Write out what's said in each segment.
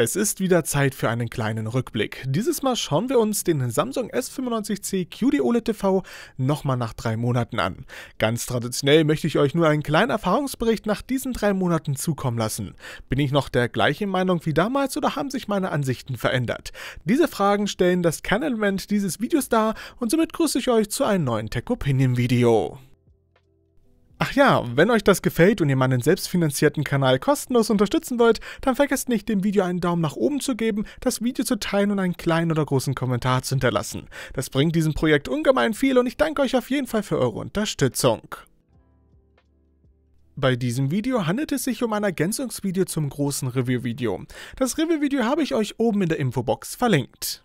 Es ist wieder Zeit für einen kleinen Rückblick. Dieses Mal schauen wir uns den Samsung S95C QD OLED TV nochmal nach drei Monaten an. Ganz traditionell möchte ich euch nur einen kleinen Erfahrungsbericht nach diesen drei Monaten zukommen lassen. Bin ich noch der gleichen Meinung wie damals oder haben sich meine Ansichten verändert? Diese Fragen stellen das Kernelement dieses Videos dar und somit grüße ich euch zu einem neuen Tech Opinion Video. Ach ja, wenn euch das gefällt und ihr meinen selbstfinanzierten Kanal kostenlos unterstützen wollt, dann vergesst nicht, dem Video einen Daumen nach oben zu geben, das Video zu teilen und einen kleinen oder großen Kommentar zu hinterlassen. Das bringt diesem Projekt ungemein viel und ich danke euch auf jeden Fall für eure Unterstützung. Bei diesem Video handelt es sich um ein Ergänzungsvideo zum großen Review-Video. Das Review-Video habe ich euch oben in der Infobox verlinkt.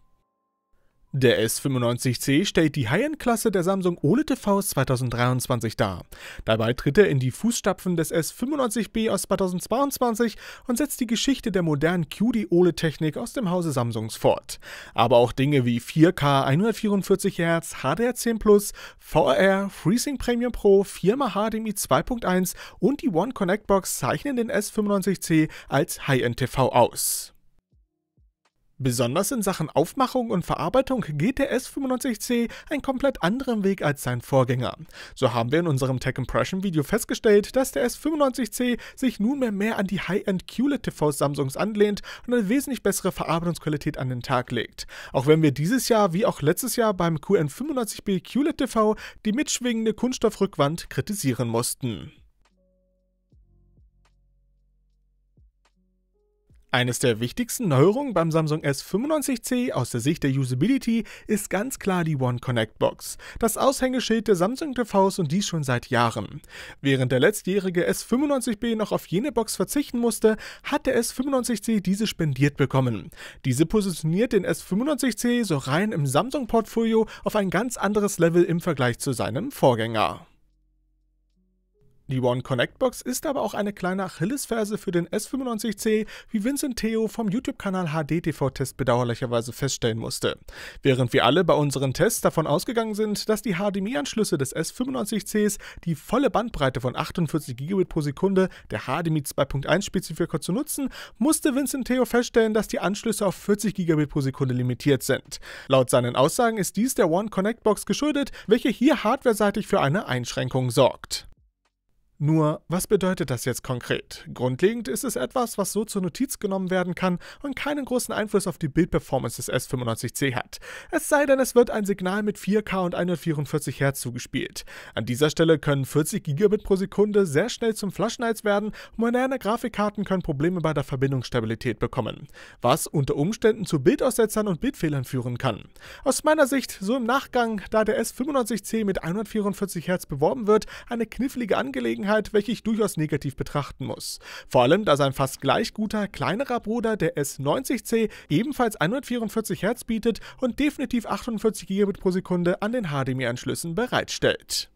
Der S95C stellt die High-End-Klasse der Samsung OLED TVs 2023 dar. Dabei tritt er in die Fußstapfen des S95B aus 2022 und setzt die Geschichte der modernen QD-OLED-Technik aus dem Hause Samsungs fort. Aber auch Dinge wie 4K 144 Hz, HDR10 Plus, VR, FreeSync Premium Pro, Firma HDMI 2.1 und die One Connect Box zeichnen den S95C als High-End-TV aus. Besonders in Sachen Aufmachung und Verarbeitung geht der S95C einen komplett anderen Weg als sein Vorgänger. So haben wir in unserem Tech Impression Video festgestellt, dass der S95C sich nunmehr mehr an die High-End QLED-TVs Samsungs anlehnt und eine wesentlich bessere Verarbeitungsqualität an den Tag legt. Auch wenn wir dieses Jahr wie auch letztes Jahr beim QN95B QLED-TV die mitschwingende Kunststoffrückwand kritisieren mussten. Eines der wichtigsten Neuerungen beim Samsung S95C aus der Sicht der Usability ist ganz klar die One Connect Box, das Aushängeschild der Samsung TVs und dies schon seit Jahren. Während der letztjährige S95B noch auf jene Box verzichten musste, hat der S95C diese spendiert bekommen. Diese positioniert den S95C so rein im Samsung-Portfolio auf ein ganz anderes Level im Vergleich zu seinem Vorgänger. Die One Connect Box ist aber auch eine kleine Achillesferse für den S95C, wie Vincent Theo vom YouTube-Kanal HDTV-Test bedauerlicherweise feststellen musste. Während wir alle bei unseren Tests davon ausgegangen sind, dass die HDMI-Anschlüsse des S95Cs die volle Bandbreite von 48 Gigabit pro Sekunde der HDMI 2.1 Spezifikation nutzen, musste Vincent Theo feststellen, dass die Anschlüsse auf 40 Gigabit pro Sekunde limitiert sind. Laut seinen Aussagen ist dies der One Connect Box geschuldet, welche hier hardwareseitig für eine Einschränkung sorgt. Nur, was bedeutet das jetzt konkret? Grundlegend ist es etwas, was so zur Notiz genommen werden kann und keinen großen Einfluss auf die Bildperformance des S95C hat. Es sei denn, es wird ein Signal mit 4K und 144 Hz zugespielt. An dieser Stelle können 40 Gigabit pro Sekunde sehr schnell zum Flaschenhals werden und moderne Grafikkarten können Probleme bei der Verbindungsstabilität bekommen, was unter Umständen zu Bildaussetzern und Bildfehlern führen kann. Aus meiner Sicht so im Nachgang, da der S95C mit 144 Hz beworben wird, eine knifflige Angelegenheit Angelegenheit, welche ich durchaus negativ betrachten muss. Vor allem, da sein fast gleich guter, kleinerer Bruder, der S90C, ebenfalls 144 Hertz bietet und definitiv 48 GB pro Sekunde an den HDMI-Anschlüssen bereitstellt.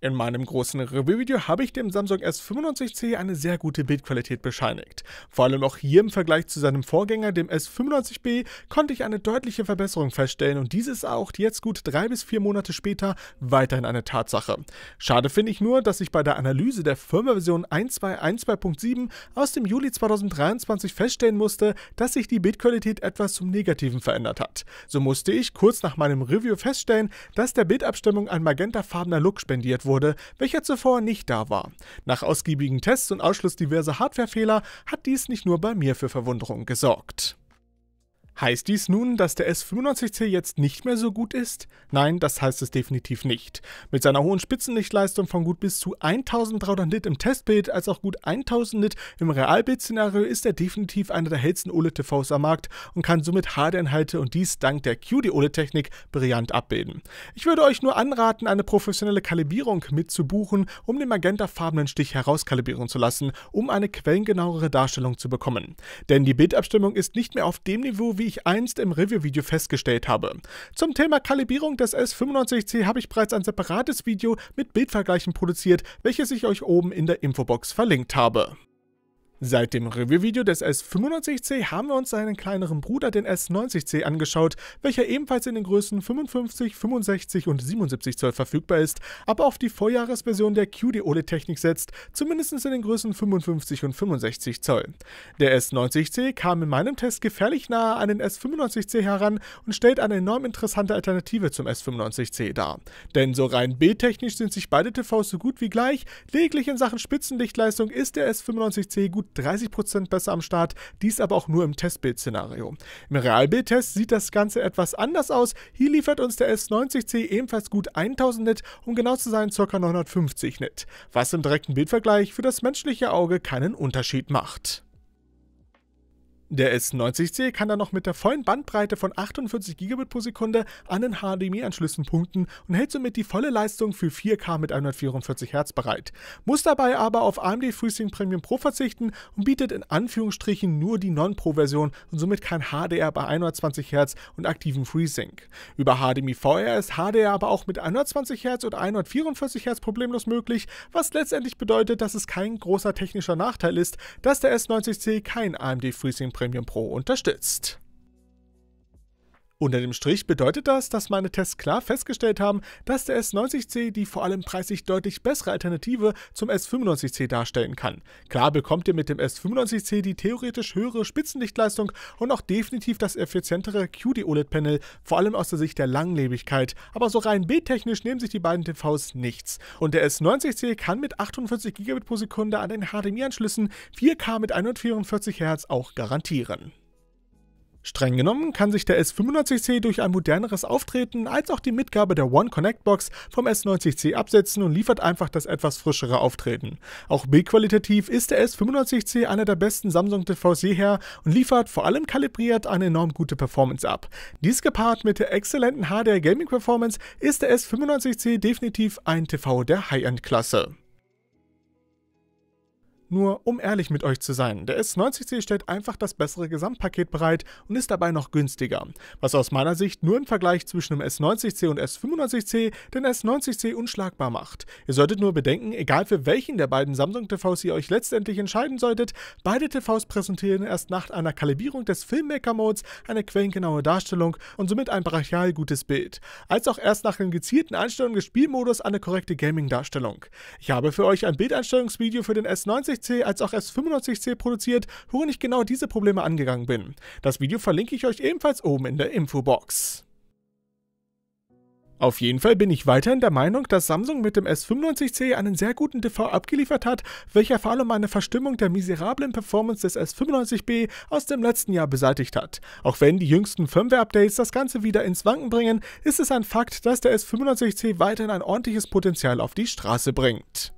In meinem großen Review-Video habe ich dem Samsung S95C eine sehr gute Bildqualität bescheinigt. Vor allem auch hier im Vergleich zu seinem Vorgänger, dem S95B, konnte ich eine deutliche Verbesserung feststellen und dies ist auch jetzt gut drei bis vier Monate später weiterhin eine Tatsache. Schade finde ich nur, dass ich bei der Analyse der Firmware-Version 1.2.1.2.7 aus dem Juli 2023 feststellen musste, dass sich die Bildqualität etwas zum Negativen verändert hat. So musste ich kurz nach meinem Review feststellen, dass der Bildabstimmung ein magentafarbener Look spendiert wurde wurde, welcher zuvor nicht da war. Nach ausgiebigen Tests und Ausschluss diverser Hardwarefehler hat dies nicht nur bei mir für Verwunderung gesorgt. Heißt dies nun, dass der S95C jetzt nicht mehr so gut ist? Nein, das heißt es definitiv nicht. Mit seiner hohen Spitzenlichtleistung von gut bis zu 1300 Nit im Testbild als auch gut 1000 Nit im Realbild-Szenario ist er definitiv einer der hellsten OLED-TVs am Markt und kann somit HD-Inhalte und dies dank der QD-OLED-Technik brillant abbilden. Ich würde euch nur anraten, eine professionelle Kalibrierung mitzubuchen, um den magentafarbenen Stich herauskalibrieren zu lassen, um eine quellengenauere Darstellung zu bekommen. Denn die Bildabstimmung ist nicht mehr auf dem Niveau, wie ich einst im Review-Video festgestellt habe. Zum Thema Kalibrierung des S95C habe ich bereits ein separates Video mit Bildvergleichen produziert, welches ich euch oben in der Infobox verlinkt habe. Seit dem Review-Video des S95C haben wir uns seinen kleineren Bruder, den S90C, angeschaut, welcher ebenfalls in den Größen 55, 65 und 77 Zoll verfügbar ist, aber auf die Vorjahresversion der QD-OLED-Technik setzt, zumindest in den Größen 55 und 65 Zoll. Der S90C kam in meinem Test gefährlich nahe an den S95C heran und stellt eine enorm interessante Alternative zum S95C dar. Denn so rein B-technisch sind sich beide TVs so gut wie gleich, lediglich in Sachen Spitzendichtleistung ist der S95C gut 30% besser am Start, dies aber auch nur im Testbild-Szenario. Im Realbildtest sieht das Ganze etwas anders aus. Hier liefert uns der S90C ebenfalls gut 1000 Nit, um genau zu sein ca. 950 Nit, was im direkten Bildvergleich für das menschliche Auge keinen Unterschied macht. Der S90C kann dann noch mit der vollen Bandbreite von 48 Gigabit pro Sekunde an den HDMI-Anschlüssen punkten und hält somit die volle Leistung für 4K mit 144 Hertz bereit, muss dabei aber auf AMD FreeSync Premium Pro verzichten und bietet in Anführungsstrichen nur die Non-Pro-Version und somit kein HDR bei 120 Hertz und aktiven FreeSync. Über HDMI VR ist HDR aber auch mit 120 Hertz und 144 Hertz problemlos möglich, was letztendlich bedeutet, dass es kein großer technischer Nachteil ist, dass der S90C kein AMD FreeSync Premium Pro unterstützt. Unter dem Strich bedeutet das, dass meine Tests klar festgestellt haben, dass der S90C die vor allem preislich deutlich bessere Alternative zum S95C darstellen kann. Klar bekommt ihr mit dem S95C die theoretisch höhere Spitzenlichtleistung und auch definitiv das effizientere QD-OLED-Panel, vor allem aus der Sicht der Langlebigkeit, aber so rein bildtechnisch nehmen sich die beiden TVs nichts. Und der S90C kann mit 48 Gigabit pro Sekunde an den HDMI-Anschlüssen 4K mit 144 Hz auch garantieren. Streng genommen kann sich der S95C durch ein moderneres Auftreten als auch die Mitgabe der One Connect Box vom S90C absetzen und liefert einfach das etwas frischere Auftreten. Auch bildqualitativ ist der S95C einer der besten Samsung TVs jeher und liefert vor allem kalibriert eine enorm gute Performance ab. Dies gepaart mit der exzellenten HDR Gaming Performance ist der S95C definitiv ein TV der High-End-Klasse. Nur um ehrlich mit euch zu sein, der S90C stellt einfach das bessere Gesamtpaket bereit und ist dabei noch günstiger. Was aus meiner Sicht nur im Vergleich zwischen dem S90C und S95C den S90C unschlagbar macht. Ihr solltet nur bedenken, egal für welchen der beiden Samsung TVs ihr euch letztendlich entscheiden solltet, beide TVs präsentieren erst nach einer Kalibrierung des Filmmaker Modes eine quellengenaue Darstellung und somit ein brachial gutes Bild, als auch erst nach den gezielten Einstellungen des Spielmodus eine korrekte Gaming-Darstellung. Ich habe für euch ein Bildeinstellungsvideo für den S90 S160C als auch s 95 c produziert, worin ich genau diese Probleme angegangen bin. Das Video verlinke ich euch ebenfalls oben in der Infobox. Auf jeden Fall bin ich weiterhin der Meinung, dass Samsung mit dem S95C einen sehr guten TV abgeliefert hat, welcher vor allem eine Verstimmung der miserablen Performance des S95B aus dem letzten Jahr beseitigt hat. Auch wenn die jüngsten Firmware-Updates das Ganze wieder ins Wanken bringen, ist es ein Fakt, dass der S95C weiterhin ein ordentliches Potenzial auf die Straße bringt.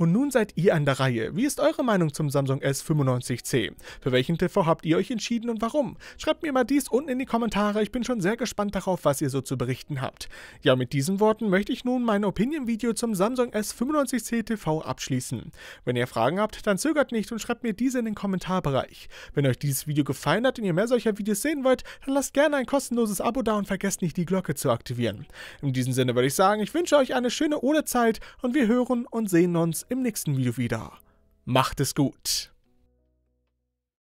Und nun seid ihr an der Reihe. Wie ist eure Meinung zum Samsung S95C? Für welchen TV habt ihr euch entschieden und warum? Schreibt mir mal dies unten in die Kommentare. Ich bin schon sehr gespannt darauf, was ihr so zu berichten habt. Ja, mit diesen Worten möchte ich nun mein Opinion-Video zum Samsung S95C TV abschließen. Wenn ihr Fragen habt, dann zögert nicht und schreibt mir diese in den Kommentarbereich. Wenn euch dieses Video gefallen hat und ihr mehr solcher Videos sehen wollt, dann lasst gerne ein kostenloses Abo da und vergesst nicht, die Glocke zu aktivieren. In diesem Sinne würde ich sagen, ich wünsche euch eine schöne Odezeit und wir hören und sehen uns im nächsten Video wieder. Macht es gut!